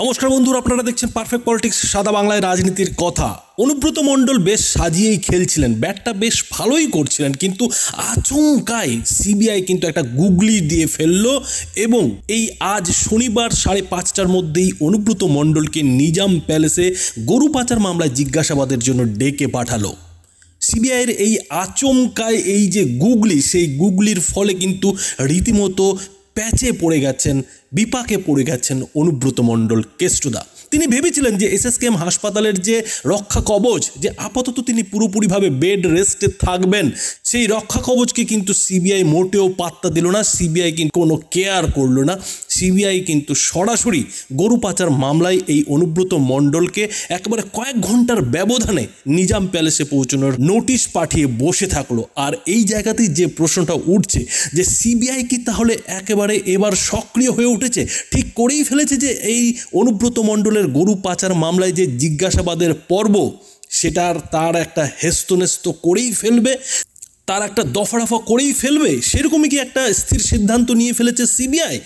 নমস্কার বন্ধুরা আপনারা দেখছেন পারফেক্ট পলিটিক্স সাদা বাংলায় রাজনীতির কথা অনুব্রত মণ্ডল বেশ সাজিয়েই খেলছিলেন ব্যাটটা বেশ ভালোই করছিলেন কিন্তু আচমকায় সিবিআই কিন্তু একটা গুগলি দিয়ে ফেললো এবং এই আজ শনিবার সাড়ে পাঁচটার মধ্যেই অনুব্রত মণ্ডলকে নিজাম প্যালেসে গরু পাচার মামলায় জিজ্ঞাসাবাদের জন্য ডেকে পাঠালো সিবিআইয়ের এই আচমকায় এই যে গুগলি সেই গুগলির ফলে কিন্তু রীতিমতো প্যাচে পড়ে গেছেন বিপাকে পড়ে গেছেন অনুব্রত মণ্ডল কেষ্টদা তিনি ভেবেছিলেন যে এসএসকেএম হাসপাতালের যে রক্ষা কবচ যে আপাতত তিনি পুরোপুরিভাবে বেড রেস্টে থাকবেন সেই রক্ষা কবচকে কিন্তু সিবিআই মোটেও পাত্তা দিল না সিবিআই কিন্তু কোনো কেয়ার করলো না সিবিআই কিন্তু সরাসরি গরু পাচার মামলায় এই অনুব্রত মণ্ডলকে একেবারে কয়েক ঘন্টার ব্যবধানে নিজাম প্যালেসে পৌঁছানোর নোটিশ পাঠিয়ে বসে থাকলো আর এই জায়গাতেই যে প্রশ্নটা উঠছে যে সিবিআই কি তাহলে একেবারে এবার সক্রিয় হয়ে উঠেছে ঠিক করেই ফেলেছে যে এই অনুব্রত মণ্ডলের গরু পাচার মামলায় যে জিজ্ঞাসাবাদের পর্ব সেটার তার একটা হেস্তনেস্ত করেই ফেলবে তার একটা দফা করেই ফেলবে সেরকমই কি একটা স্থির সিদ্ধান্ত নিয়ে ফেলেছে সিবিআই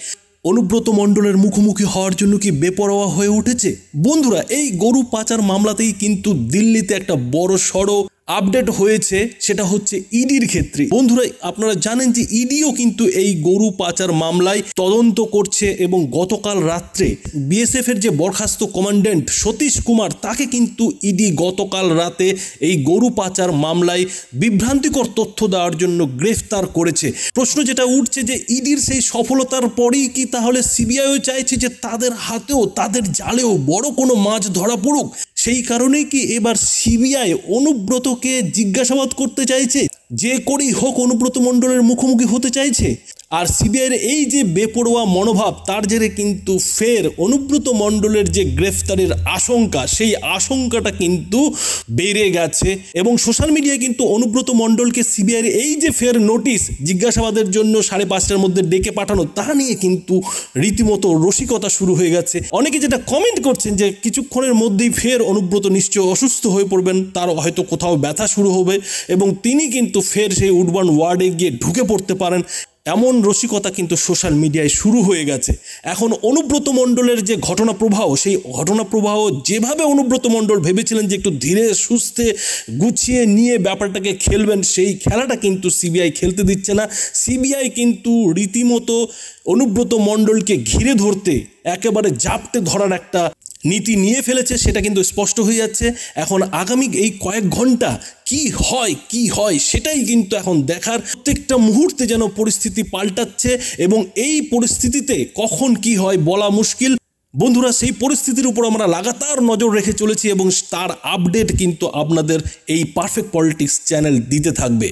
অনুব্রত মণ্ডলের মুখোমুখি হওয়ার জন্য কি বেপরোয়া হয়ে উঠেছে বন্ধুরা এই গরু পাচার মামলাতেই কিন্তু দিল্লিতে একটা বড় সড়ো আপডেট হয়েছে সেটা হচ্ছে ইডির e ক্ষেত্রে বন্ধুরা আপনারা জানেন যে ইডিও e কিন্তু এই গরু পাচার মামলায় তদন্ত করছে এবং গতকাল রাত্রে বিএসএফ এর যে বরখাস্ত কমান্ড্যান্ট সতীশ কুমার তাকে কিন্তু ইডি e গতকাল রাতে এই গরু পাচার মামলায় বিভ্রান্তিকর তথ্য দেওয়ার জন্য গ্রেফতার করেছে প্রশ্ন যেটা উঠছে যে ইডির সেই সফলতার পরেই কি তাহলে সিবিআইও চাইছে যে তাদের হাতেও তাদের জালেও বড় কোনো মাছ ধরা পড়ুক সেই কারণে কি এবার সিবিআই অনুব্রতকে জিজ্ঞাসাবাদ করতে চাইছে যে করেই হোক অনুব্রত মণ্ডলের মুখোমুখি হতে চাইছে আর সিবিআইয়ের এই যে বেপরোয়া মনোভাব তার জেরে কিন্তু ফের অনুব্রত মণ্ডলের যে গ্রেফতারের আশঙ্কা সেই আশঙ্কাটা কিন্তু বেড়ে গেছে এবং সোশ্যাল মিডিয়ায় কিন্তু অনুব্রত মণ্ডলকে সিবিআইয়ের এই যে ফের নোটিশ জিজ্ঞাসাবাদের জন্য সাড়ে পাঁচটার মধ্যে ডেকে পাঠানো তা নিয়ে কিন্তু রীতিমতো রসিকতা শুরু হয়ে গেছে অনেকে যেটা কমেন্ট করছেন যে কিছুক্ষণের মধ্যেই ফের অনুব্রত নিশ্চয় অসুস্থ হয়ে পড়বেন তার হয়তো কোথাও ব্যথা শুরু হবে এবং তিনি কিন্তু ফের সেই উডবান ওয়ার্ডে গিয়ে ঢুকে পড়তে পারেন এমন রসিকতা কিন্তু সোশ্যাল মিডিয়ায় শুরু হয়ে গেছে এখন অনুব্রত মণ্ডলের যে ঘটনা প্রবাহ সেই ঘটনা প্রবাহ যেভাবে অনুব্রত মণ্ডল ভেবেছিলেন যে একটু ধীরে সুস্থে গুছিয়ে নিয়ে ব্যাপারটাকে খেলবেন সেই খেলাটা কিন্তু সিবিআই খেলতে দিচ্ছে না সিবিআই কিন্তু রীতিমতো অনুব্রত মণ্ডলকে ঘিরে ধরতে একেবারে জাপতে ধরার একটা নীতি নিয়ে ফেলেছে সেটা কিন্তু স্পষ্ট হয়ে যাচ্ছে এখন আগামী এই কয়েক ঘন্টা কি হয় কি হয় সেটাই কিন্তু এখন দেখার প্রত্যেকটা মুহূর্তে যেন পরিস্থিতি পাল্টাচ্ছে এবং এই পরিস্থিতিতে কখন কি হয় বলা মুশকিল বন্ধুরা সেই পরিস্থিতির উপর আমরা লাগাতার নজর রেখে চলেছি এবং তার আপডেট কিন্তু আপনাদের এই পারফেক্ট পলিটিক্স চ্যানেল দিতে থাকবে